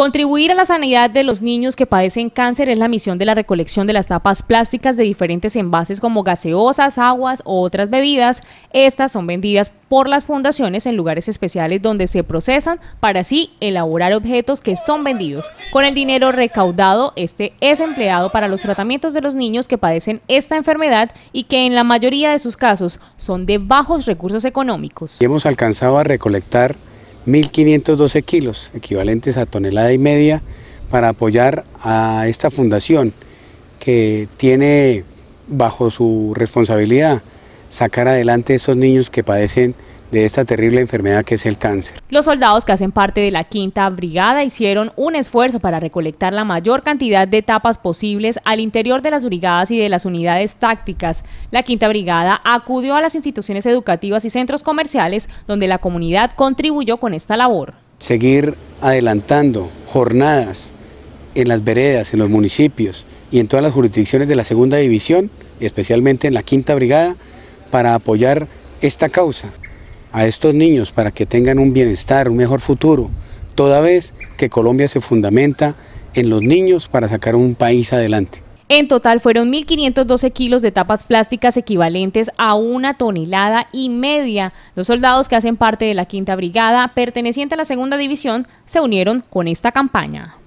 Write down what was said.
Contribuir a la sanidad de los niños que padecen cáncer es la misión de la recolección de las tapas plásticas de diferentes envases como gaseosas, aguas o otras bebidas. Estas son vendidas por las fundaciones en lugares especiales donde se procesan para así elaborar objetos que son vendidos. Con el dinero recaudado, este es empleado para los tratamientos de los niños que padecen esta enfermedad y que en la mayoría de sus casos son de bajos recursos económicos. Hemos alcanzado a recolectar 1.512 kilos, equivalentes a tonelada y media, para apoyar a esta fundación que tiene bajo su responsabilidad sacar adelante a esos niños que padecen de esta terrible enfermedad que es el cáncer. Los soldados que hacen parte de la quinta brigada hicieron un esfuerzo para recolectar la mayor cantidad de tapas posibles al interior de las brigadas y de las unidades tácticas. La quinta brigada acudió a las instituciones educativas y centros comerciales donde la comunidad contribuyó con esta labor. Seguir adelantando jornadas en las veredas, en los municipios y en todas las jurisdicciones de la segunda división, especialmente en la quinta brigada, para apoyar esta causa a estos niños para que tengan un bienestar, un mejor futuro, toda vez que Colombia se fundamenta en los niños para sacar un país adelante. En total fueron 1.512 kilos de tapas plásticas equivalentes a una tonelada y media. Los soldados que hacen parte de la Quinta Brigada, perteneciente a la Segunda División, se unieron con esta campaña.